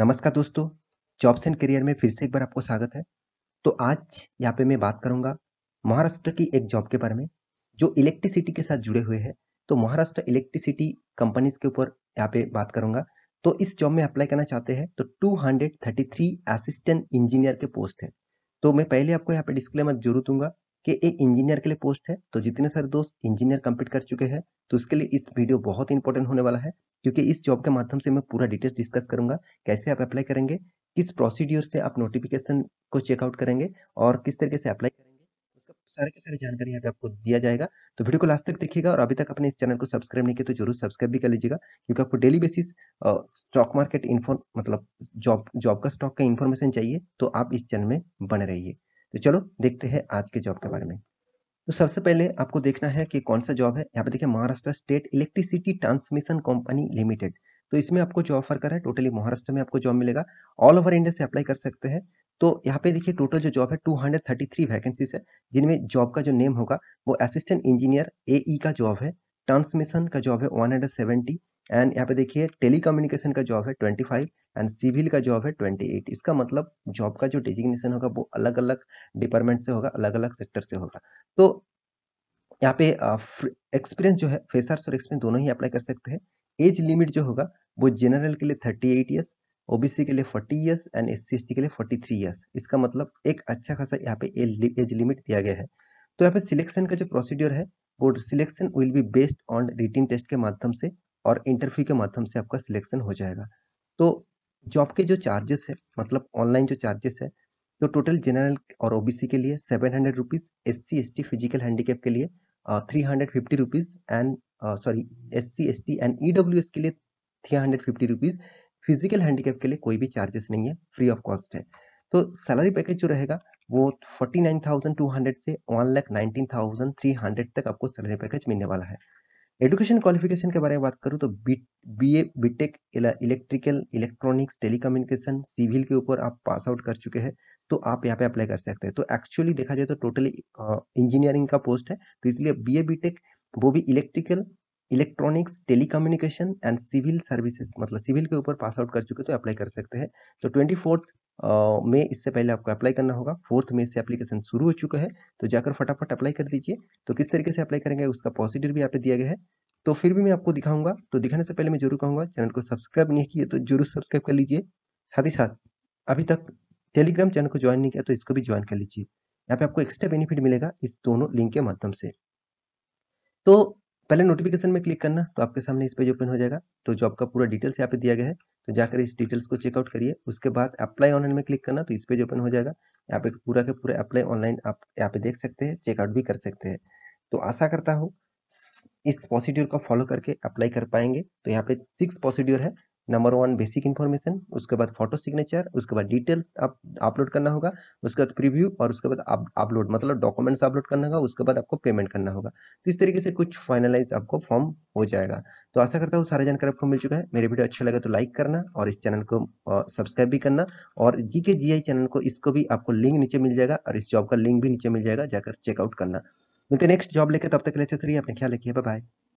नमस्कार दोस्तों jobs and career में फिर से एक बार आपको स्वागत है तो आज यहाँ पे मैं बात करूँगा महाराष्ट्र की एक जॉब के बारे में जो इलेक्ट्रिसिटी के साथ जुड़े हुए हैं तो महाराष्ट्र इलेक्ट्रिसिटी कंपनीज के ऊपर यहाँ पे बात करूँगा तो इस जॉब में अप्लाई करना चाहते हैं तो टू असिस्टेंट इंजीनियर के पोस्ट है तो मैं पहले आपको यहाँ पे मत जरूर दूंगा कि ये इंजीनियर के लिए पोस्ट है तो जितने सारे दोस्त इंजीनियर कंप्लीट कर चुके हैं तो उसके लिए इस वीडियो बहुत इंपॉर्टेंट होने वाला है क्योंकि इस जॉब के माध्यम से मैं पूरा डिटेल्स डिस्कस करूंगा कैसे आप अप्लाई करेंगे किस प्रोसीड्योर से आप नोटिफिकेशन को चेकआउट करेंगे और किस तरीके से अप्लाई करेंगे उसका सारे के सारे जानकारी यहाँ पे आपको दिया जाएगा तो वीडियो को लास्ट तक देखिएगा और अभी तक अपने इस चैनल को सब्सक्राइब नहीं किया तो जरूर सब्सक्राइब भी कर लीजिएगा क्योंकि आपको daily basis stock market inform मतलब जॉब जॉब का स्टॉक का इन्फॉर्मेशन चाहिए तो आप इस चैनल में बने रहिए तो चलो देखते हैं आज के जॉब के बारे में तो सबसे पहले आपको देखना है कि कौन सा जॉब है यहाँ पे देखिए Maharashtra state electricity transmission company limited तो इसमें आपको जॉब ऑफर करा है टोटली महाराष्ट्र में आपको जॉब मिलेगा ऑल ओवर इंडिया से अप्लाई कर सकते हैं तो यहाँ पे देखिए टोटल जो जॉब है 233 वैकेंसीज है जिनमें जॉब का जो नेम होगा वो असिस्टेंट इंजीनियर ए का जॉब है ट्रांसमिशन का जॉब है वन एंड यहाँ पे देखिए टेलीकम्युनिकेशन का जॉब है 25 एंड सिविल का जॉब है 28 इसका मतलब जॉब का जो डेजिग्नेशन होगा वो अलग अलग डिपार्टमेंट से होगा अलग अलग सेक्टर से होगा तो यहाँ पे एक्सपीरियंस जो है फेसर्स और एक्सपीरियंस दोनों ही अप्लाई कर सकते हैं एज लिमिट जो होगा वो जनरल के लिए थर्टी एट ईयर्स ओबीसी के लिए forty years and S C के लिए फोर्टी थ्री ईयर्स इसका मतलब एक अच्छा खासा यहाँ पे एज लिमिट दिया गया है तो यहाँ पे सिलेक्शन का जो प्रोसीड्योर है वो selection will be based on written test के माध्यम से और इंटरव्यू के माध्यम से आपका सिलेक्शन हो जाएगा तो जॉब के जो चार्जेस है मतलब ऑनलाइन जो चार्जेस है तो टोटल जनरल और ओबीसी के लिए seven hundred rupees S C S T physical handicap के लिए three hundred fifty rupees and sorry S C S T and E W S के लिए three hundred fifty rupees physical handicap के लिए कोई भी चार्जेस नहीं है फ्री ऑफ कॉस्ट है तो सैलरी पैकेज जो रहेगा वो forty nine thousand two hundred से one lakh nineteen thousand three hundred तक आपको सैलरी पैकेज मिलने वाला है एजुकेशन क्वालिफिकेशन के बारे में बात करूँ तो B B A B tech electrical electronics telecommunication civil के ऊपर आप पास आउट कर चुके हैं तो आप यहाँ पे अप्लाई कर सकते हैं तो एक्चुअली देखा जाए तो टोटली इंजीनियरिंग का पोस्ट है तो इसलिए बी ए बी टेक वो भी electrical electronics telecommunication and civil services मतलब सिविल के ऊपर पास आउट कर चुके तो अप्लाई कर सकते हैं तो ट्वेंटी फोर्थ में इससे पहले आपको अप्लाई करना होगा फोर्थ में से एप्लीकेशन शुरू हो चुका है तो जाकर फटाफट अप्लाई कर दीजिए तो किस तरीके से अप्लाई करेंगे उसका प्रोसीडियर भी यहाँ पे दिया गया है तो फिर भी मैं आपको दिखाऊंगा तो दिखाने से पहले मैं जरूर कहूँगा चैनल को सब्सक्राइब नहीं किया तो जरूर सब्सक्राइब कर लीजिए साथ ही साथ अभी तक टेलीग्राम चैनल को ज्वाइन नहीं किया तो इसको भी ज्वाइन कर लीजिए यहाँ पे आपको एक्स्ट्रा बेनिफिट मिलेगा इस दोनों लिंक के माध्यम से तो पहले नोटिफिकेशन में क्लिक करना तो आपके सामने इस पेज ओपन हो जाएगा तो जॉब का पूरा डिटेल्स यहाँ पे दिया गया है तो जाकर इस डिटेल्स को चेकआउट करिए उसके बाद अप्लाई ऑनलाइन में क्लिक करना तो इस पेज ओपन हो जाएगा यहाँ पे पूरा के पूरा अप्लाई ऑनलाइन आप यहाँ पे देख सकते हैं चेकआउट भी कर सकते हैं तो आशा करता हूँ इस प्रोसीड्योर को फॉलो करके अप्लाई कर पाएंगे तो यहाँ पे सिक्स प्रोसीड्योर है नंबर वन बेसिक इन्फॉर्मेशन उसके बाद फोटो सिग्नेचर उसके बाद डिटेल्स आप अपलोड करना होगा उसके बाद प्रीव्यू और उसके बाद अपलोड मतलब डॉक्यूमेंट्स अपलोड करना होगा उसके बाद आपको पेमेंट करना होगा तो इस तरीके से कुछ फाइनलाइज आपको फॉर्म हो जाएगा तो आशा करता हूँ सारा जानकारी आपको मिल चुका है मेरे वीडियो अच्छा लगा तो लाइक करना और इस चैनल को सब्सक्राइब भी करना और जी के जी आई चैनल को इसको भी आपको लिंक नीचे मिल जाएगा और इस जॉब का लिंक भी नीचे मिल जाएगा जाकर चेकआउट करना मिलते नेक्स्ट जॉब लेकर तब तक लेते सर अपने ख्याल रखिए बाय